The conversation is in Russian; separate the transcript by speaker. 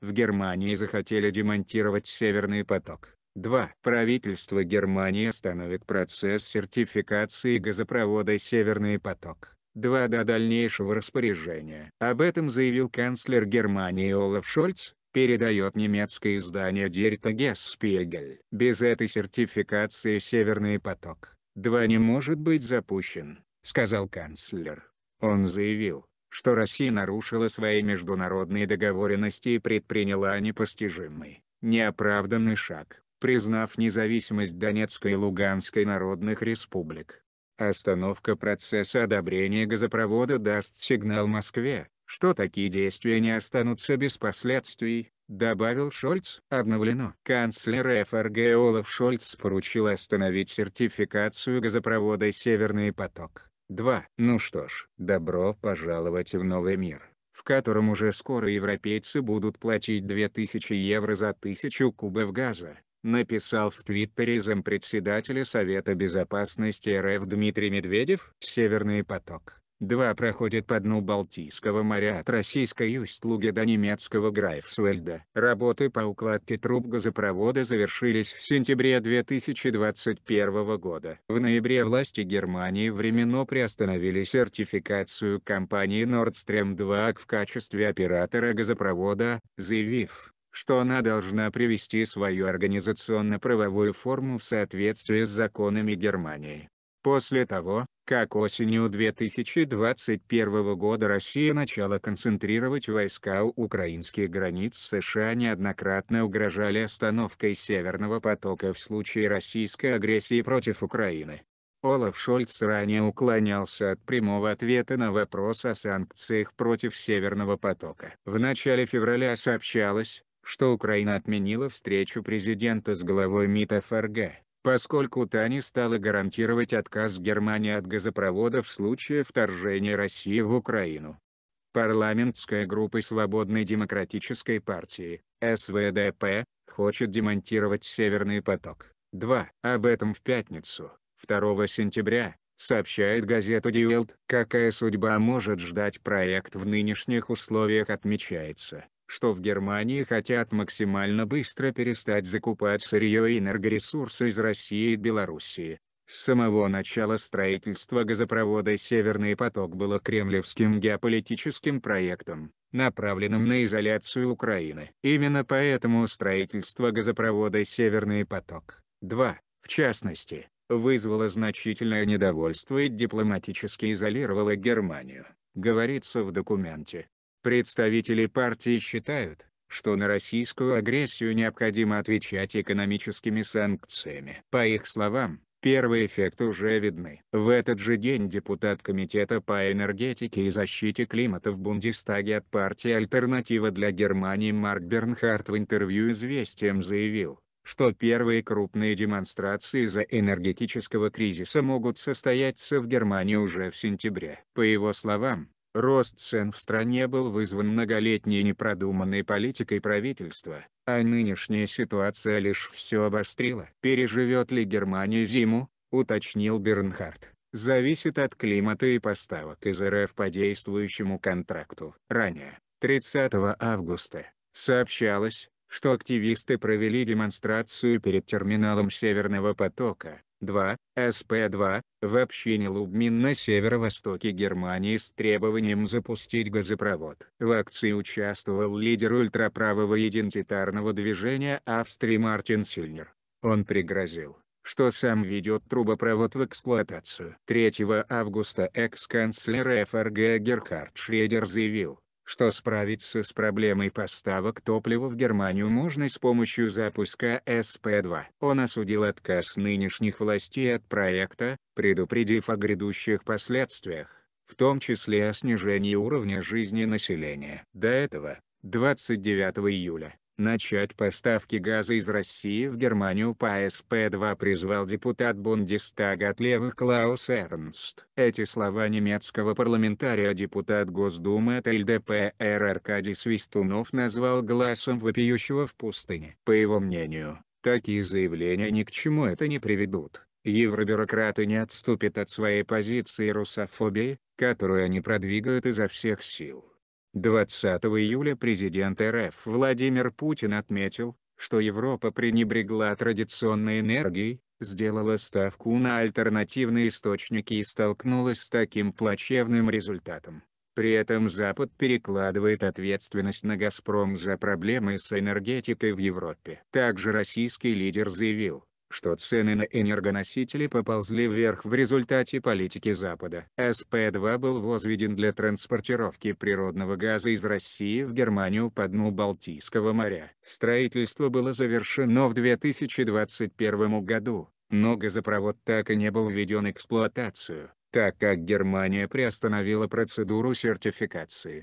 Speaker 1: В Германии захотели демонтировать «Северный поток». 2. Правительство Германии остановит процесс сертификации газопровода «Северный поток». 2. До дальнейшего распоряжения. Об этом заявил канцлер Германии Олаф Шольц, передает немецкое издание Дерта Гесспиегель. Без этой сертификации «Северный поток» 2 не может быть запущен, сказал канцлер. Он заявил, что Россия нарушила свои международные договоренности и предприняла непостижимый, неоправданный шаг, признав независимость Донецкой и Луганской народных республик. Остановка процесса одобрения газопровода даст сигнал Москве, что такие действия не останутся без последствий, добавил Шольц. Обновлено. Канцлер ФРГ Олаф Шольц поручил остановить сертификацию газопровода «Северный поток». 2. Ну что ж, добро пожаловать в новый мир, в котором уже скоро европейцы будут платить 2000 евро за 1000 кубов газа, написал в Твиттере зампредседателя Совета Безопасности РФ Дмитрий Медведев. «Северный поток» Два проходят по дну Балтийского моря от российской Юстлуги до немецкого Грайфсвельда. Работы по укладке труб газопровода завершились в сентябре 2021 года. В ноябре власти Германии временно приостановили сертификацию компании Nord Stream 2 в качестве оператора газопровода, заявив, что она должна привести свою организационно-правовую форму в соответствие с законами Германии. После того, как осенью 2021 года Россия начала концентрировать войска у украинских границ США неоднократно угрожали остановкой Северного потока в случае российской агрессии против Украины. Олаф Шольц ранее уклонялся от прямого ответа на вопрос о санкциях против Северного потока. В начале февраля сообщалось, что Украина отменила встречу президента с главой МИД ФРГ поскольку Тани не стала гарантировать отказ Германии от газопровода в случае вторжения России в Украину. Парламентская группа Свободной демократической партии, СВДП, хочет демонтировать «Северный поток-2». Об этом в пятницу, 2 сентября, сообщает газета Дилд. Какая судьба может ждать проект в нынешних условиях отмечается, что в Германии хотят максимально быстро перестать закупать сырье и энергоресурсы из России и Белоруссии. С самого начала строительства газопровода «Северный поток» было кремлевским геополитическим проектом, направленным на изоляцию Украины. Именно поэтому строительство газопровода «Северный поток-2», в частности, вызвало значительное недовольство и дипломатически изолировало Германию, говорится в документе. Представители партии считают, что на российскую агрессию необходимо отвечать экономическими санкциями. По их словам, первые эффекты уже видны. В этот же день депутат Комитета по энергетике и защите климата в Бундестаге от партии «Альтернатива для Германии» Марк Бернхарт в интервью «Известиям» заявил, что первые крупные демонстрации из-за энергетического кризиса могут состояться в Германии уже в сентябре. По его словам, Рост цен в стране был вызван многолетней непродуманной политикой правительства, а нынешняя ситуация лишь все обострила. Переживет ли Германия зиму, уточнил Бернхард, зависит от климата и поставок из РФ по действующему контракту. Ранее, 30 августа, сообщалось, что активисты провели демонстрацию перед терминалом Северного потока, 2, СП-2, в общине Лубмин на северо-востоке Германии с требованием запустить газопровод. В акции участвовал лидер ультраправого идентитарного движения Австрии Мартин Сильнер. Он пригрозил, что сам ведет трубопровод в эксплуатацию. 3 августа экс-канцлер ФРГ Герхард Шредер заявил, что справиться с проблемой поставок топлива в Германию можно с помощью запуска СП-2. Он осудил отказ нынешних властей от проекта, предупредив о грядущих последствиях, в том числе о снижении уровня жизни населения. До этого, 29 июля, начать поставки газа из России в Германию по СП-2 призвал депутат Бундестага от левых Клаус Эрнст. Эти слова немецкого парламентария депутат Госдумы от ЛДПР Аркадий Свистунов назвал глазом вопиющего в пустыне. По его мнению, такие заявления ни к чему это не приведут. Евробюрократы не отступят от своей позиции русофобии, которую они продвигают изо всех сил. 20 июля президент РФ Владимир Путин отметил, что Европа пренебрегла традиционной энергией, сделала ставку на альтернативные источники и столкнулась с таким плачевным результатом. При этом Запад перекладывает ответственность на «Газпром» за проблемы с энергетикой в Европе. Также российский лидер заявил, что цены на энергоносители поползли вверх в результате политики Запада. СП-2 был возведен для транспортировки природного газа из России в Германию по дну Балтийского моря. Строительство было завершено в 2021 году, но газопровод так и не был введен в эксплуатацию, так как Германия приостановила процедуру сертификации.